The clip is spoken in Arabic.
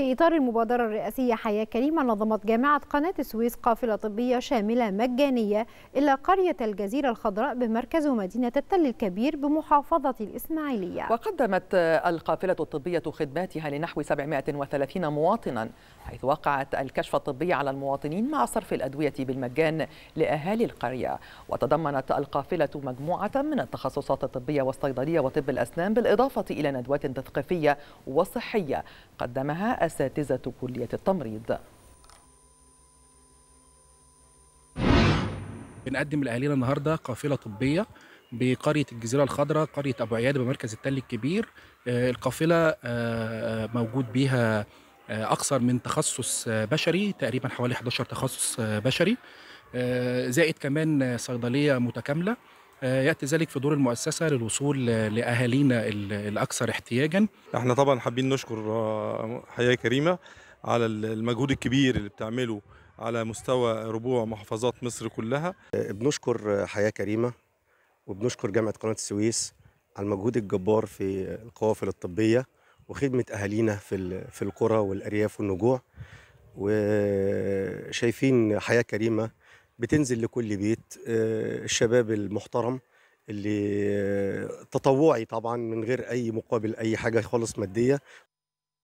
في إطار المبادرة الرئاسية حياة كريمة نظمت جامعة قناة السويس قافلة طبية شاملة مجانية إلى قرية الجزيرة الخضراء بمركز مدينة التل الكبير بمحافظة الإسماعيلية وقدمت القافلة الطبية خدماتها لنحو 730 مواطنا حيث وقعت الكشف الطبي على المواطنين مع صرف الأدوية بالمجان لأهالي القرية وتضمنت القافلة مجموعة من التخصصات الطبية والصيدلية وطب الأسنان بالإضافة إلى ندوات تثقيفية وصحية قدمها أساتذة كلية التمريض بنقدم لأهالينا النهاردة قافلة طبية بقرية الجزيرة الخضراء قرية أبو عيادة بمركز التل الكبير آه، القافلة آه، موجود بها أكثر آه، من تخصص بشري تقريبا حوالي 11 تخصص بشري زائد كمان صيدلية متكاملة آه، ياتي ذلك في دور المؤسسه للوصول لاهالينا الاكثر احتياجا احنا طبعا حابين نشكر آه، حياه كريمه على المجهود الكبير اللي بتعمله على مستوى ربوع محافظات مصر كلها آه، بنشكر حياه كريمه وبنشكر جامعه قناه السويس على المجهود الجبار في القوافل الطبيه وخدمه اهالينا في في القرى والارياف والنجوع وشايفين حياه كريمه بتنزل لكل بيت آه، الشباب المحترم اللي آه، تطوعي طبعا من غير اي مقابل اي حاجه خالص ماديه